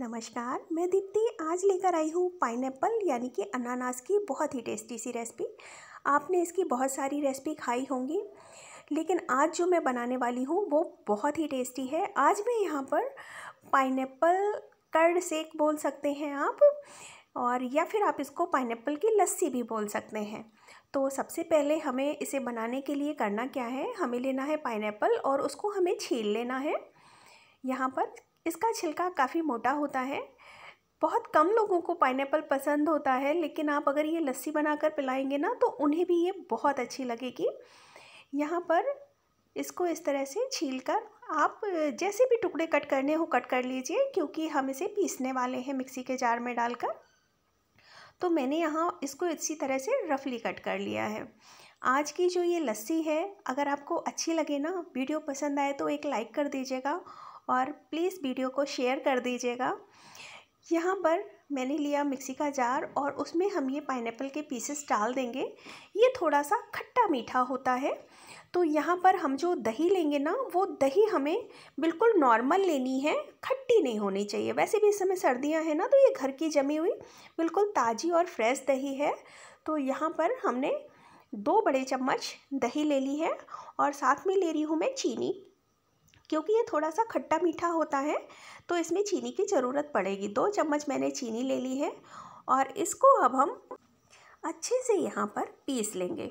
नमस्कार मैं दीप्ति आज लेकर आई हूँ पाइनएप्पल यानी कि अनानास की बहुत ही टेस्टी सी रेसिपी आपने इसकी बहुत सारी रेसिपी खाई होंगी लेकिन आज जो मैं बनाने वाली हूँ वो बहुत ही टेस्टी है आज मैं यहाँ पर पाइनएप्पल कर्ड सेक बोल सकते हैं आप और या फिर आप इसको पाइनएप्पल की लस्सी भी बोल सकते हैं तो सबसे पहले हमें इसे बनाने के लिए करना क्या है हमें लेना है पाइनएप्पल और उसको हमें छील लेना है यहाँ पर इसका छिलका काफ़ी मोटा होता है बहुत कम लोगों को पाइनएप्पल पसंद होता है लेकिन आप अगर ये लस्सी बनाकर पिलाएंगे ना तो उन्हें भी ये बहुत अच्छी लगेगी यहाँ पर इसको इस तरह से छील कर आप जैसे भी टुकड़े कट करने हो कट कर लीजिए क्योंकि हम इसे पीसने वाले हैं मिक्सी के जार में डालकर तो मैंने यहाँ इसको इसी तरह से रफली कट कर लिया है आज की जो ये लस्सी है अगर आपको अच्छी लगे ना वीडियो पसंद आए तो एक लाइक कर दीजिएगा और प्लीज़ वीडियो को शेयर कर दीजिएगा यहाँ पर मैंने लिया मिक्सी का जार और उसमें हम ये पाइनएप्पल के पीसेस डाल देंगे ये थोड़ा सा खट्टा मीठा होता है तो यहाँ पर हम जो दही लेंगे ना वो दही हमें बिल्कुल नॉर्मल लेनी है खट्टी नहीं होनी चाहिए वैसे भी इस समय सर्दियाँ हैं ना तो ये घर की जमी हुई बिल्कुल ताज़ी और फ्रेश दही है तो यहाँ पर हमने दो बड़े चम्मच दही ले ली है और साथ में ले रही हूँ मैं चीनी क्योंकि ये थोड़ा सा खट्टा मीठा होता है तो इसमें चीनी की ज़रूरत पड़ेगी दो चम्मच मैंने चीनी ले ली है और इसको अब हम अच्छे से यहाँ पर पीस लेंगे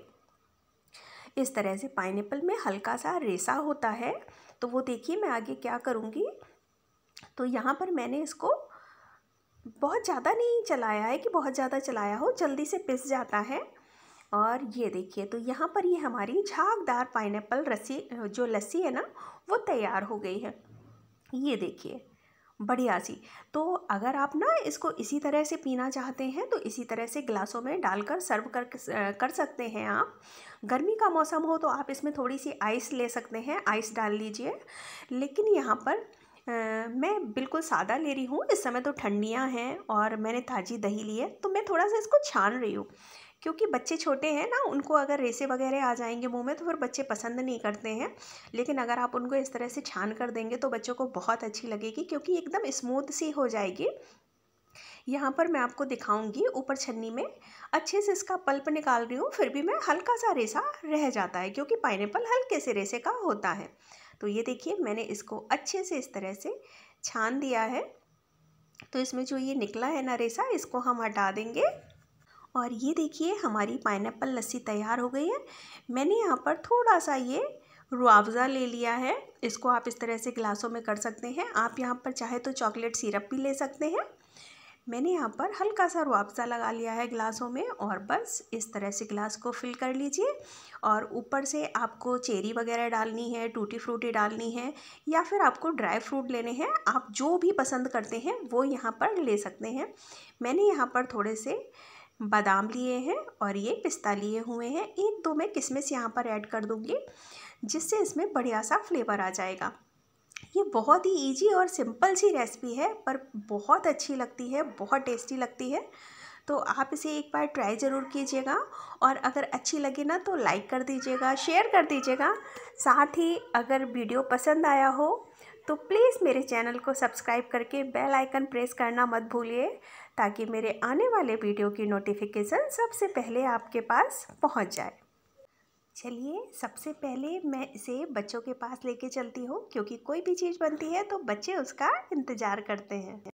इस तरह से पाइन में हल्का सा रेसा होता है तो वो देखिए मैं आगे क्या करूँगी तो यहाँ पर मैंने इसको बहुत ज़्यादा नहीं चलाया है कि बहुत ज़्यादा चलाया हो जल्दी से पिस जाता है और ये देखिए तो यहाँ पर ये हमारी झागदार पाइनएप्पल रस्सी जो लस्सी है ना वो तैयार हो गई है ये देखिए बढ़िया सी तो अगर आप ना इसको इसी तरह से पीना चाहते हैं तो इसी तरह से गिलासों में डालकर सर्व कर कर सकते हैं आप गर्मी का मौसम हो तो आप इसमें थोड़ी सी आइस ले सकते हैं आइस डाल लीजिए लेकिन यहाँ पर आ, मैं बिल्कुल सादा ले रही हूँ इस समय तो ठंडियाँ हैं और मैंने ताज़ी दही ली है तो मैं थोड़ा सा इसको छान रही हूँ क्योंकि बच्चे छोटे हैं ना उनको अगर रेसे वगैरह आ जाएंगे मुंह में तो फिर बच्चे पसंद नहीं करते हैं लेकिन अगर आप उनको इस तरह से छान कर देंगे तो बच्चों को बहुत अच्छी लगेगी क्योंकि एकदम स्मूथ सी हो जाएगी यहाँ पर मैं आपको दिखाऊंगी ऊपर छन्नी में अच्छे से इसका पल्प निकाल रही हूँ फिर भी मैं हल्का सा रेसा रह जाता है क्योंकि पाइनएप्पल हल्के से रेसे का होता है तो ये देखिए मैंने इसको अच्छे से इस तरह से छान दिया है तो इसमें जो ये निकला है ना रेसा इसको हम हटा देंगे और ये देखिए हमारी पाइनएप्पल लस्सी तैयार हो गई है मैंने यहाँ पर थोड़ा सा ये रुआवज़ा ले लिया है इसको आप इस तरह से गिलासों में कर सकते हैं आप यहाँ पर चाहे तो चॉकलेट सिरप भी ले सकते हैं मैंने यहाँ पर हल्का सा रुआवज़ा लगा लिया है गिलासों में और बस इस तरह से गिलास को फिल कर लीजिए और ऊपर से आपको चेरी वगैरह डालनी है टूटी फ्रूटी डालनी है या फिर आपको ड्राई फ्रूट लेने हैं आप जो भी पसंद करते हैं वो यहाँ पर ले सकते हैं मैंने यहाँ पर थोड़े से बादाम लिए हैं और ये पिस्ता लिए हुए हैं एक दो मैं किशमिश यहाँ पर ऐड कर दूँगी जिससे इसमें बढ़िया सा फ्लेवर आ जाएगा ये बहुत ही इजी और सिंपल सी रेसिपी है पर बहुत अच्छी लगती है बहुत टेस्टी लगती है तो आप इसे एक बार ट्राई ज़रूर कीजिएगा और अगर अच्छी लगे ना तो लाइक कर दीजिएगा शेयर कर दीजिएगा साथ ही अगर वीडियो पसंद आया हो तो प्लीज़ मेरे चैनल को सब्सक्राइब करके बेल आइकन प्रेस करना मत भूलिए ताकि मेरे आने वाले वीडियो की नोटिफिकेशन सबसे पहले आपके पास पहुंच जाए चलिए सबसे पहले मैं इसे बच्चों के पास लेके चलती हूँ क्योंकि कोई भी चीज़ बनती है तो बच्चे उसका इंतज़ार करते हैं